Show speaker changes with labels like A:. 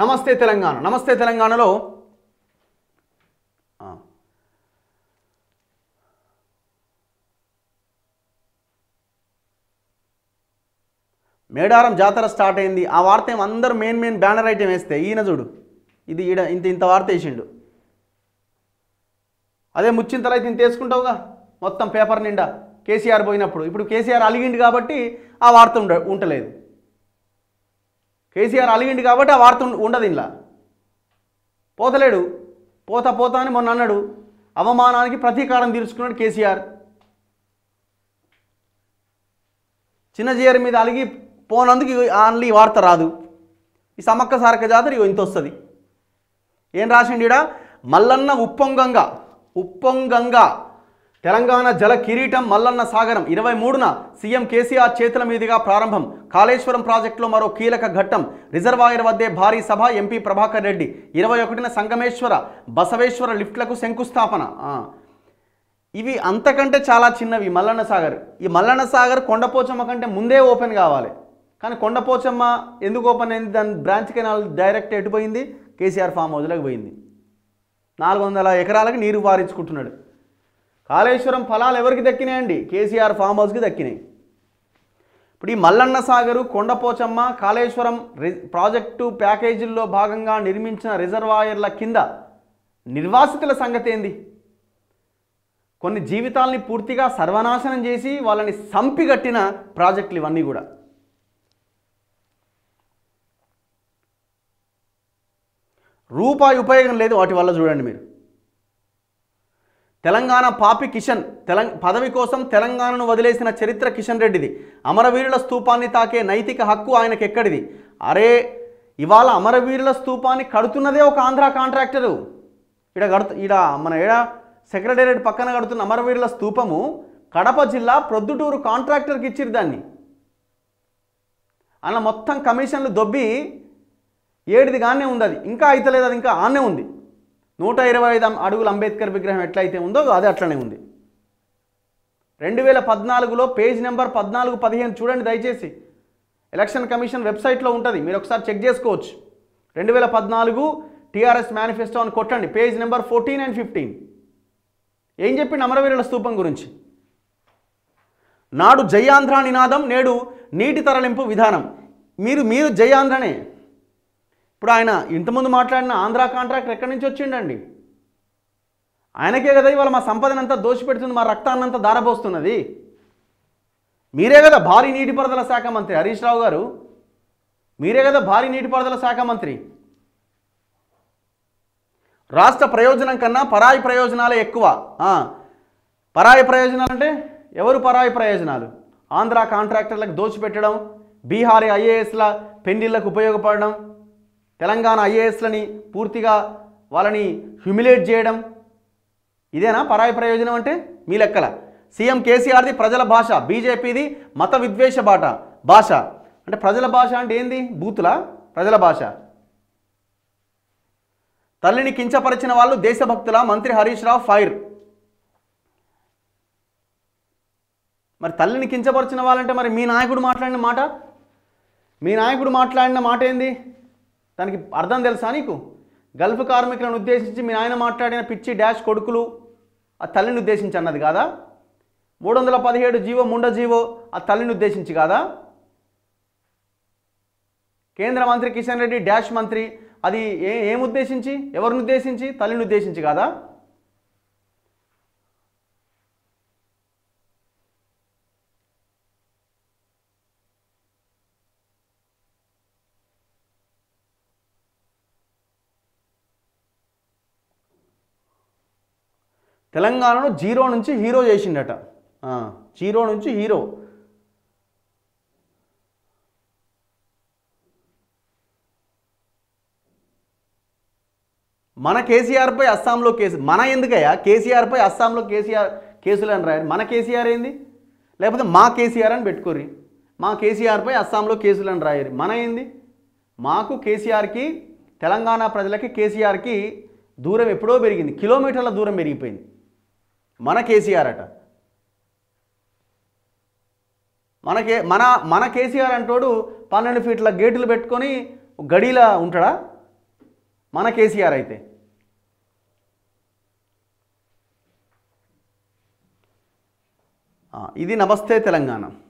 A: నమస్తే తెలంగాణ నమస్తే తెలంగాణలో మేడారం జాతర స్టార్ట్ అయింది ఆ వార్త అందరూ మెయిన్ మెయిన్ బ్యానర్ ఐటెం వేస్తే ఈయన చూడు ఇది ఈడ ఇంత ఇంత వార్త వేసిండు అదే ముచ్చిన తర్వాత ఇంత వేసుకుంటావుగా మొత్తం పేపర్ నిండా కేసీఆర్ పోయినప్పుడు ఇప్పుడు కేసీఆర్ అలిగిండు కాబట్టి ఆ వార్త ఉండ ఉండలేదు కేసీఆర్ అలిగిండు కాబట్టి ఆ వార్త ఉండదు ఇలా పోతలేడు పోత పోతా అని మొన్న అన్నాడు అవమానానికి ప్రతీకారం తీర్చుకున్నాడు కేసీఆర్ చిన్నజీఆర్ మీద అలిగి పోనందుకు అన్లీ వార్త రాదు ఈ సమ్మక్క సారక జాతర ఇంత వస్తుంది ఏం రాసిండు మల్లన్న ఉప్పొంగంగా ఉప్పొంగంగా తెలంగాణ జల కిరీటం మల్లన్న సాగరం ఇరవై మూడున సీఎం కేసీఆర్ చేతుల మీదుగా ప్రారంభం కాళేశ్వరం ప్రాజెక్టులో మరో కీలక ఘట్టం రిజర్వాయర్ వద్దే భారీ సభ ఎంపీ ప్రభాకర్ రెడ్డి ఇరవై ఒకటిన సంగమేశ్వర బసవేశ్వర లిఫ్ట్లకు శంకుస్థాపన ఇవి అంతకంటే చాలా చిన్నవి మల్లన్న సాగర్ ఈ మల్లన్న సాగర్ కొండపోచమ్మ కంటే ముందే ఓపెన్ కావాలి కానీ కొండపోచమ్మ ఎందుకు ఓపెన్ అయింది దాని బ్రాంచ్ కెనాల్ డైరెక్ట్ ఎటు పోయింది కేసీఆర్ ఫామ్ హౌస్లోకి పోయింది నాలుగు వందల ఎకరాలకు నీరు పారించుకుంటున్నాడు కాళేశ్వరం ఫలాలు ఎవరికి దక్కినాయండి కేసీఆర్ ఫామ్ హౌస్కి దక్కినాయి ఇప్పుడు ఈ మల్లన్న సాగరు కొండపోచమ్మ కాళేశ్వరం రి ప్రాజెక్టు ప్యాకేజీల్లో భాగంగా నిర్మించిన రిజర్వాయర్ల కింద నిర్వాసితుల సంగతి ఏంది కొన్ని జీవితాల్ని పూర్తిగా సర్వనాశనం చేసి వాళ్ళని సంపిగట్టిన ప్రాజెక్టులు ఇవన్నీ కూడా రూపాయి ఉపయోగం లేదు వాటి వల్ల చూడండి మీరు తెలంగాణ పాపి కిషన్ తెలం పదవి కోసం తెలంగాణను వదిలేసిన చరిత్ర కిషన్ రెడ్డిది అమరవీరుల స్తూపాన్ని తాకే నైతిక హక్కు ఆయనకు ఎక్కడిది అరే ఇవాళ అమరవీరుల స్తూపాన్ని కడుతున్నదే ఒక ఆంధ్ర కాంట్రాక్టరు ఇడ కడుతు ఇడ మన ఏడ సెక్రటేరియట్ పక్కన కడుతున్న అమరవీరుల స్తూపము కడప జిల్లా ప్రొద్దుటూరు కాంట్రాక్టర్కి ఇచ్చిరు దాన్ని అలా మొత్తం కమిషన్లు దొబ్బి ఏడిది కానే ఉంది అది ఇంకా అయితలేదు అది ఇంకా ఆనే ఉంది నూట ఇరవై ఐదు అడుగుల అంబేద్కర్ విగ్రహం ఎట్లయితే ఉందో అది అట్లనే ఉంది రెండు వేల పద్నాలుగులో పేజ్ నెంబర్ పద్నాలుగు పదిహేను చూడండి దయచేసి ఎలక్షన్ కమిషన్ వెబ్సైట్లో ఉంటుంది మీరు ఒకసారి చెక్ చేసుకోవచ్చు రెండు వేల పద్నాలుగు టీఆర్ఎస్ మేనిఫెస్టో అని కొట్టండి page number fourteen and fifteen ఏం చెప్పింది అమరవీరుల స్థూపం గురించి నాడు జయాంధ్ర నినాదం నేడు నీటి తరలింపు విధానం మీరు మీరు జయాంధ్రనే ఇప్పుడు ఆయన ఇంతకుముందు మాట్లాడిన ఆంధ్ర కాంట్రాక్ట్ ఎక్కడి నుంచి వచ్చిండండి ఆయనకే కదా ఇవాళ మా సంపదనంతా దోషి పెడుతుంది మా రక్తాన్నంతా దారబోస్తున్నది మీరే కదా భారీ నీటిపారుదల శాఖ మంత్రి హరీష్ రావు గారు మీరే కదా భారీ నీటిపారుదల శాఖ మంత్రి రాష్ట్ర ప్రయోజనం కన్నా పరాయి ప్రయోజనాలే ఎక్కువ పరాయి ప్రయోజనాలు అంటే ఎవరు పరాయి ప్రయోజనాలు ఆంధ్ర కాంట్రాక్టర్లకు దోచిపెట్టడం బీహారీ ఐఏఎస్ల పెండిళ్లకు ఉపయోగపడడం తెలంగాణ ఐఏఎస్లని పూర్తిగా వాళ్ళని హ్యూమిలేట్ చేయడం ఇదేనా పరాయి ప్రయోజనం అంటే మీ లెక్కల సీఎం కేసీఆర్ది ప్రజల భాష బీజేపీది మత విద్వేష బాట భాష అంటే ప్రజల భాష అంటే ఏంది బూతులా ప్రజల భాష తల్లిని కించపరిచిన వాళ్ళు దేశభక్తుల మంత్రి హరీష్ రావు ఫైర్ మరి తల్లిని కించపరిచిన వాళ్ళంటే మరి మీ నాయకుడు మాట్లాడిన మాట మీ నాయకుడు మాట్లాడిన మాట ఏంది దానికి అర్థం తెలుసా నీకు గల్ఫ్ కార్మికులను ఉద్దేశించి మీ ఆయన మాట్లాడిన పిచ్చి డాష్ కొడుకులు ఆ తల్లిని ఉద్దేశించి అన్నది కాదా మూడు వందల పదిహేడు జీవో ముండ జీవో ఆ తల్లిని ఉద్దేశించి కాదా కేంద్ర మంత్రి కిషన్ రెడ్డి డాష్ మంత్రి అది ఏ ఏముద్దేశించి ఎవరిని ఉద్దేశించి తల్లిని ఉద్దేశించి కాదా తెలంగాణను జీరో నుంచి హీరో చేసిండట జీరో నుంచి హీరో మన కేసీఆర్పై అస్సాంలో కేసు మన ఎందుకయ్యా కేసీఆర్పై అస్సాంలో కేసీఆర్ కేసులు అని రాయండి మన కేసీఆర్ ఏంది లేకపోతే మా కేసీఆర్ అని పెట్టుకోరి మా కేసీఆర్పై అస్సాంలో కేసులు అని రాయరు మన ఏంది మాకు కేసీఆర్కి తెలంగాణ ప్రజలకి కేసీఆర్కి దూరం ఎప్పుడో పెరిగింది కిలోమీటర్ల దూరం పెరిగిపోయింది మన కేసీఆర్ అట మనకే మన మన కేసీఆర్ అంటోడు పన్నెండు ఫీట్ల గేట్లు పెట్టుకొని గడిలా ఉంటాడా మన కేసీఆర్ అయితే ఇది నమస్తే తెలంగాణ